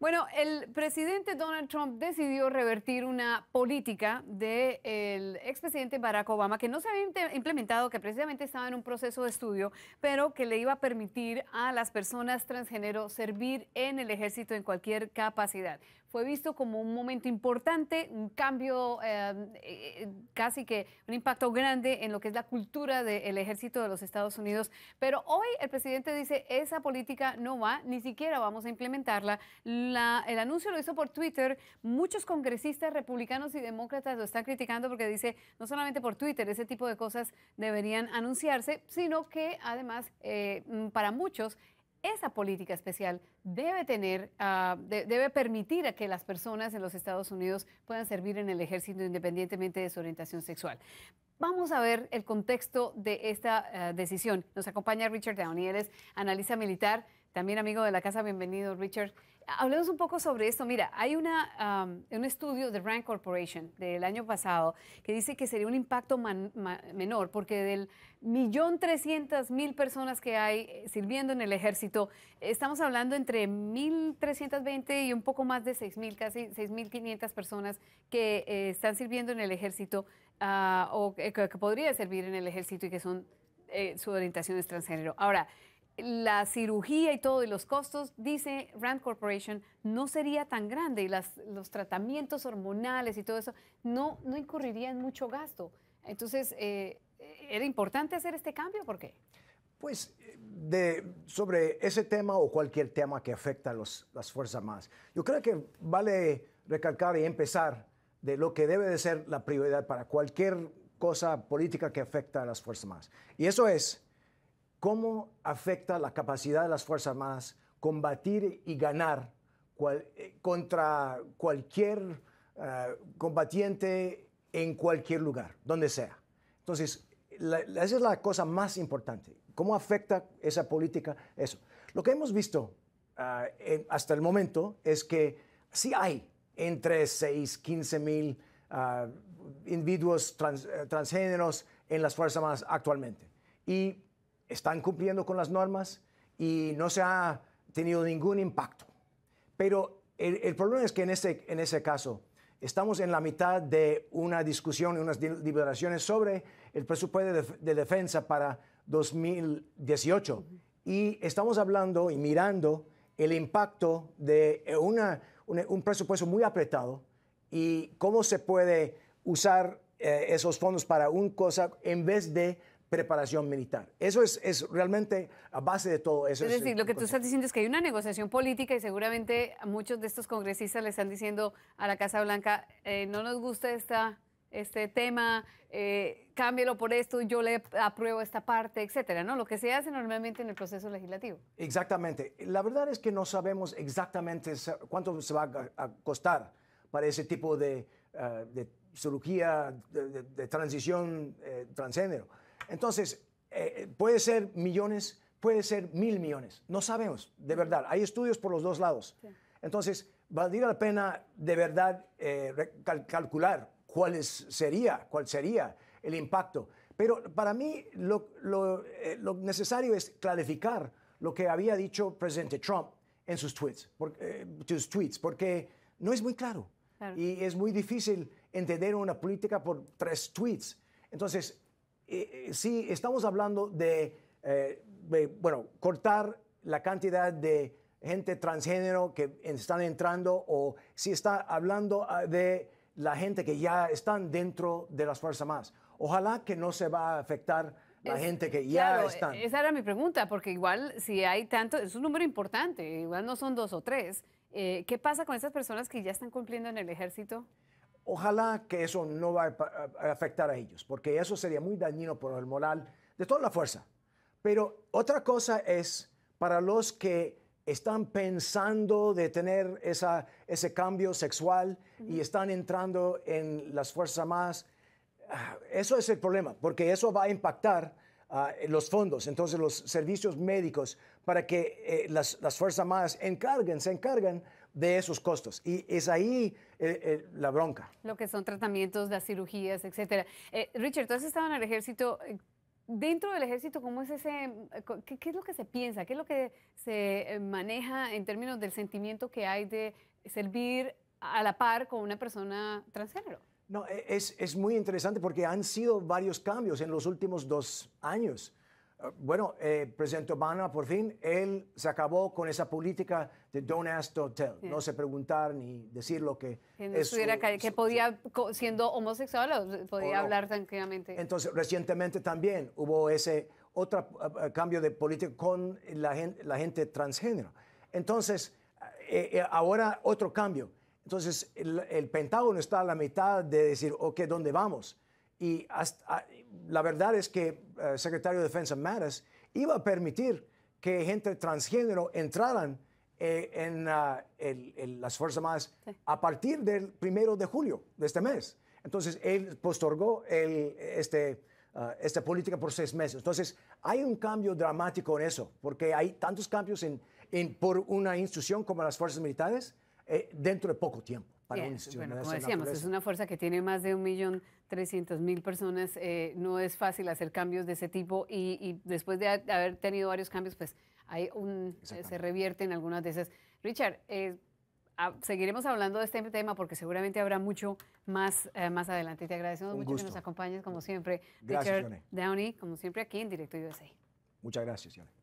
Bueno, el presidente Donald Trump decidió revertir una política del expresidente Barack Obama que no se había implementado, que precisamente estaba en un proceso de estudio, pero que le iba a permitir a las personas transgénero servir en el ejército en cualquier capacidad. Fue visto como un momento importante, un cambio eh, eh, casi que un impacto grande en lo que es la cultura del ejército de los Estados Unidos. Pero hoy el presidente dice, esa política no va, ni siquiera vamos a implementarla el anuncio lo hizo por Twitter. Muchos congresistas republicanos y demócratas lo están criticando porque dice, no solamente por Twitter ese tipo de cosas deberían anunciarse, sino que además eh, mm, para muchos esa política especial debe tener, ah, debe permitir a que las personas en los Estados Unidos puedan servir en el ejército independientemente de su orientación sexual. Vamos a ver el contexto de esta ah, decisión. Nos acompaña Richard Downey, él analista militar también amigo de la casa, bienvenido Richard. Hablemos un poco sobre esto. Mira, hay una, un estudio de Rand Corporation del año pasado que dice que sería un impacto menor porque del millón trescientas mil personas que hay eh, sirviendo en el ejército, estamos hablando entre mil 1.320 y un poco más de seis mil casi mil 6.500 personas que eh, están sirviendo en el ejército ah, o que, podría servir en el ejército y que son eh, su orientación es transgénero. Ahora, la cirugía y todo y los costos, dice Rand Corporation, no sería tan grande y los tratamientos hormonales y todo eso no, no incurriría en mucho gasto. Entonces, eh, ¿era importante hacer este cambio? ¿Por qué? Pues sobre ese tema o cualquier tema que afecta a las fuerzas más. Yo creo que vale recalcar y empezar de lo que debe de ser la prioridad para cualquier cosa política que afecta a las fuerzas más. Y eso es ¿Cómo afecta la capacidad de las Fuerzas Armadas combatir y ganar eh, contra cualquier eh, combatiente en cualquier lugar, donde sea? Entonces, esa es la cosa más importante. ¿Cómo afecta esa política eso? Lo que hemos visto eh, hasta el momento es que sí hay entre 6, 15 mil ah, individuos transgéneros en las Fuerzas Armadas actualmente. Y están cumpliendo con las normas y no se ha tenido ningún impacto. Pero el, problema es que en ese, en ese caso estamos en la mitad de una discusión, y unas deliberaciones sobre el presupuesto de, defensa para 2018 y estamos hablando y mirando el impacto de una, un presupuesto muy apretado y cómo se puede usar eh, esos fondos para un cosa en vez de preparación militar. Eso es, realmente a base de todo eso. Es decir, lo que tú estás diciendo es que hay una negociación política y seguramente muchos de estos congresistas le están diciendo a la Casa Blanca, eh, no nos gusta esta, este tema, eh, cámbialo por esto, yo le apruebo esta parte, etcétera, ¿no? Lo que se hace normalmente en el proceso legislativo. Exactamente. La verdad es que no sabemos exactamente cuánto se va a costar para ese tipo de, eh, cirugía de, transición eh, transgénero entonces, eh, eh, puede ser millones, puede ser mil millones. No sabemos, de verdad. Hay estudios por los dos lados. Entonces, valdría la pena de verdad eh, calcular cuál sería, cuál sería el impacto. Pero para mí lo, necesario es clarificar lo que había dicho presidente Trump en sus tweets, porque, sus tweets, porque no es muy claro. claro. Y es muy difícil entender una política por tres tweets. Entonces, eh, si estamos hablando eh, de, bueno, cortar la cantidad de gente transgénero que están entrando o si está hablando ah, de la gente que ya están dentro de las fuerzas más. Ojalá que no se va a afectar la gente que ya están. E, esa era mi pregunta, porque igual si hay tanto, es un número importante, igual no son dos o tres. Eh, ¿Qué pasa con esas personas que ya están cumpliendo en el ejército? Ojalá que eso no va a afectar a ellos, porque eso sería muy dañino por el moral de toda la fuerza. Pero otra cosa es para los que están pensando de tener esa, ese cambio sexual y están entrando en las fuerzas más, ah, eso es el problema, porque eso va a impactar ah, los fondos, entonces los servicios médicos, para que eh, las, las fuerzas más encarguen, se encarguen de esos costos. Y es ahí eh, eh, la bronca. Lo que son tratamientos, las cirugías, etcétera. Eh, Richard, tú has estado en el ejército. Dentro del ejército, ¿cómo es ese, qué, es lo que se piensa? ¿Qué es lo que se maneja en términos del sentimiento que hay de servir a la par con una persona transgénero? No, e, es, es, muy interesante porque han sido varios cambios en los últimos dos años. Bueno, eh, presidente Obama, por fin, él se acabó con esa política de don't ask, don't tell. No se preguntar ni decir lo que... Que, que podía, siendo homosexual, podía hablar tranquilamente. Entonces, recientemente también hubo ese otro eh, eh, cambio de política con la, gente, la gente transgénero. Entonces, eh, ahora otro cambio. Entonces, el, el, Pentágono está a la mitad de decir, ok, ¿dónde vamos? Y hasta, la verdad es que el eh, secretario de Defensa Mattis iba a permitir que gente transgénero entraran eh, en, ah, las Fuerzas Armadas a partir del primero de julio de este mes. Entonces, él postergó este, ah, esta política por seis meses. Entonces, hay un cambio dramático en eso, porque hay tantos cambios por una institución como las Fuerzas Militares eh, dentro de poco tiempo. Eh, bueno, como decíamos, es una fuerza que tiene más de 1.300.000 personas. Eh, no es fácil hacer cambios de ese tipo y, después de haber tenido varios cambios, pues hay un, eh, se revierten algunas de esas. Richard, seguiremos hablando de este tema porque seguramente habrá mucho más, más adelante. Te agradecemos mucho que nos acompañes, como siempre. Gracias, Richard Downey, como siempre, aquí en Directo USA. Muchas gracias, Yone.